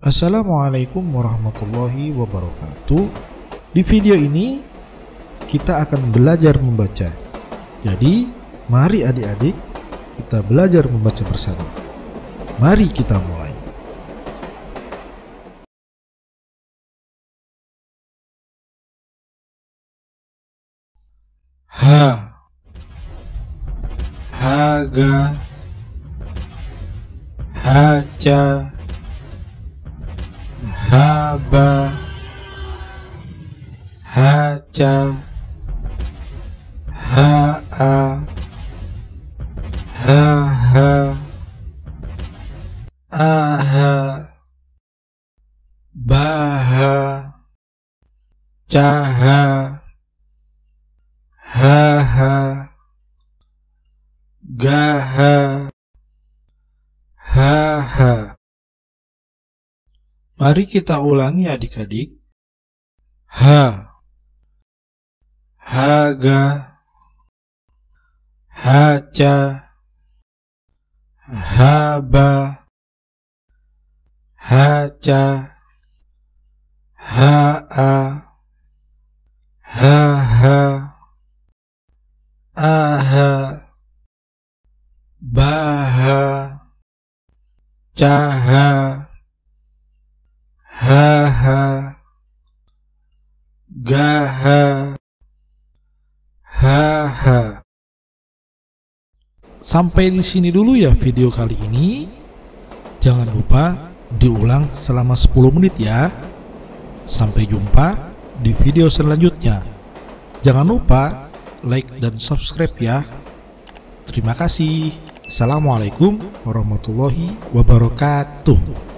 Assalamualaikum warahmatullahi wabarakatuh. Di video ini kita akan belajar membaca. Jadi, mari adik-adik kita belajar membaca bersama. Mari kita mulai. Ha Haga Haja haba haja haa haha aha ha caha haha gaha Mari kita ulangi adik-adik. H. Haga. Haca. Haba. Haca. Ha'a. Haha. Aha. Baha. Caha. Ha, ga ha, ha ha. sampai di sini dulu ya video kali ini jangan lupa diulang selama 10 menit ya sampai jumpa di video selanjutnya jangan lupa like dan subscribe ya terima kasih Assalamualaikum warahmatullahi wabarakatuh